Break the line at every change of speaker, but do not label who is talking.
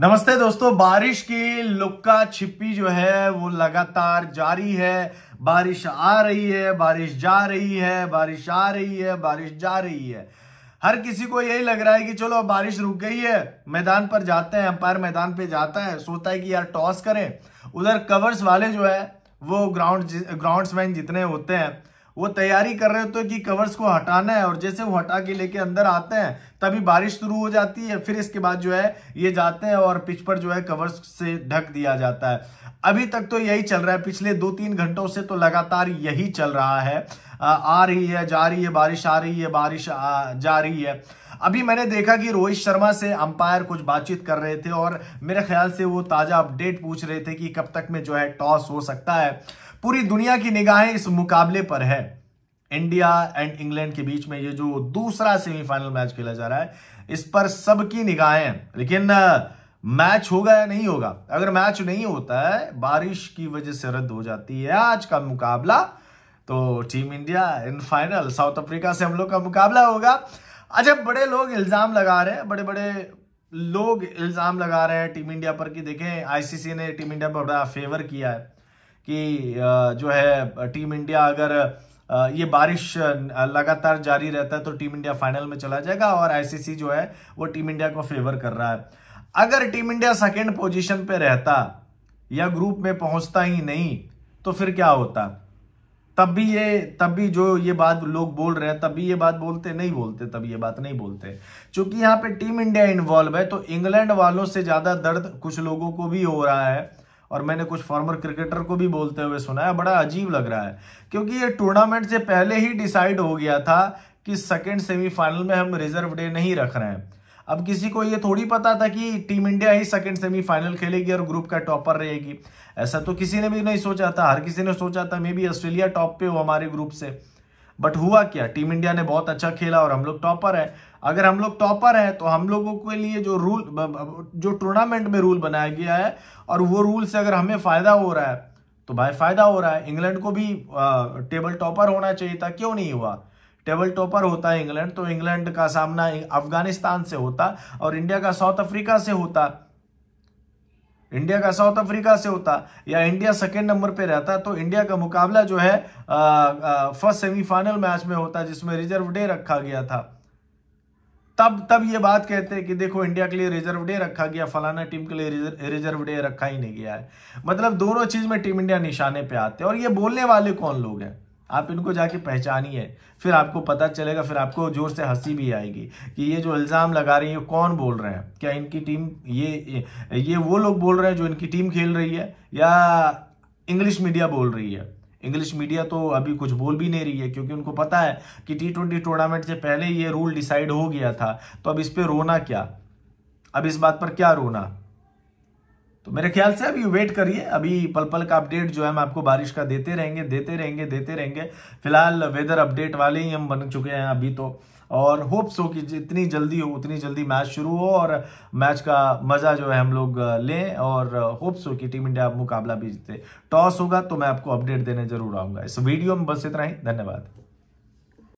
नमस्ते दोस्तों बारिश की लुक्का छिपी जो है वो लगातार जारी है बारिश आ रही है बारिश जा रही है बारिश आ रही है बारिश जा रही है हर किसी को यही लग रहा है कि चलो बारिश रुक गई है मैदान पर जाते हैं अंपायर मैदान पे जाता है सोता है कि यार टॉस करें उधर कवर्स वाले जो है वो ग्राउंड ग्राउंड्समैन जितने होते हैं वो तैयारी कर रहे होते हैं कि कवर्स को हटाना है और जैसे वो हटा के लेके अंदर आते हैं तभी बारिश शुरू हो जाती है फिर इसके बाद जो है ये जाते हैं और पिच पर जो है कवर्स से ढक दिया जाता है अभी तक तो यही चल रहा है पिछले दो तीन घंटों से तो लगातार यही चल रहा है आ रही है जा रही है बारिश आ रही है बारिश जा रही है अभी मैंने देखा कि रोहित शर्मा से अंपायर कुछ बातचीत कर रहे थे और मेरे ख्याल से वो ताज़ा अपडेट पूछ रहे थे कि कब तक में जो है टॉस हो सकता है पूरी दुनिया की निगाहें इस मुकाबले पर है इंडिया एंड इंग्लैंड के बीच में ये जो दूसरा सेमीफाइनल मैच खेला जा रहा है इस पर सबकी निगाहें लेकिन मैच होगा या नहीं होगा अगर मैच नहीं होता है बारिश की वजह से रद्द हो जाती है आज का मुकाबला तो team India in final South Africa से हम लोग का मुकाबला होगा अच्छा बड़े लोग इल्ज़ाम लगा रहे हैं बड़े बड़े लोग इल्ज़ाम लगा रहे हैं टीम इंडिया पर कि देखें आईसीसी ने टीम इंडिया पर बड़ा फेवर किया है कि जो है टीम इंडिया अगर ये बारिश लगातार जारी रहता है तो टीम इंडिया फाइनल में चला जाएगा और आईसीसी जो है वो टीम इंडिया को फेवर कर रहा है अगर टीम इंडिया सेकेंड पोजिशन पे रहता या ग्रुप में पहुंचता ही नहीं तो फिर क्या होता तब भी ये तब भी जो ये बात लोग बोल रहे हैं तब भी ये बात बोलते नहीं बोलते तब ये बात नहीं बोलते क्योंकि यहाँ पे टीम इंडिया इन्वॉल्व है तो इंग्लैंड वालों से ज़्यादा दर्द कुछ लोगों को भी हो रहा है और मैंने कुछ फॉर्मर क्रिकेटर को भी बोलते हुए सुना है बड़ा अजीब लग रहा है क्योंकि ये टूर्नामेंट से पहले ही डिसाइड हो गया था कि सेकेंड सेमीफाइनल में हम रिजर्व डे नहीं रख रहे हैं अब किसी को ये थोड़ी पता था कि टीम इंडिया ही सेकंड सेमीफाइनल खेलेगी और ग्रुप का टॉपर रहेगी ऐसा तो किसी ने भी नहीं सोचा था हर किसी ने सोचा था मे बी ऑस्ट्रेलिया टॉप पे हो हमारे ग्रुप से बट हुआ क्या टीम इंडिया ने बहुत अच्छा खेला और हम लोग टॉपर है अगर हम लोग टॉपर हैं तो हम लोगों के लिए जो रूल जो टूर्नामेंट में रूल बनाया गया है और वो रूल से अगर हमें फ़ायदा हो रहा है तो भाई फ़ायदा हो रहा है इंग्लैंड को भी टेबल टॉपर होना चाहिए था क्यों नहीं हुआ टेबल टॉपर होता है इंग्लैंड तो इंग्लैंड का सामना अफगानिस्तान से होता और इंडिया का साउथ अफ्रीका से होता इंडिया का साउथ अफ्रीका से होता या इंडिया सेकेंड नंबर पे रहता तो इंडिया का मुकाबला जो है फर्स्ट सेमीफाइनल मैच में होता जिसमें रिजर्व डे रखा गया था तब तब ये बात कहते हैं कि देखो इंडिया के लिए रिजर्व डे रखा गया फलाना टीम के लिए रिजर्व, डे रखा ही नहीं गया है मतलब दोनों चीज में टीम इंडिया निशाने पे आते हैं और ये बोलने वाले कौन लोग हैं आप इनको जाके पहचानिए फिर आपको पता चलेगा फिर आपको जोर से हंसी भी आएगी कि ये जो इल्ज़ाम लगा रही है कौन बोल रहे हैं क्या इनकी टीम ये ये वो लोग बोल रहे हैं जो इनकी टीम खेल रही है या इंग्लिश मीडिया बोल रही है इंग्लिश मीडिया तो अभी कुछ बोल भी नहीं रही है क्योंकि उनको पता है कि टी ट्वेंटी टूर्नामेंट से पहले ये रूल डिसाइड हो गया था तो अब इस पर रोना क्या अब इस बात पर क्या रोना तो मेरे ख्याल से अभी वेट करिए अभी पल पल का अपडेट जो है हम आपको बारिश का देते रहेंगे देते रहेंगे देते रहेंगे फिलहाल वेदर अपडेट वाले ही हम बन चुके हैं अभी तो और होप्स हो कि जितनी जल्दी हो उतनी जल्दी मैच शुरू हो और मैच का मज़ा जो है हम लोग लें और होप्स हो कि टीम इंडिया मुकाबला भी जीते टॉस होगा तो मैं आपको अपडेट देने जरूर आऊँगा इस वीडियो में बस इतना ही धन्यवाद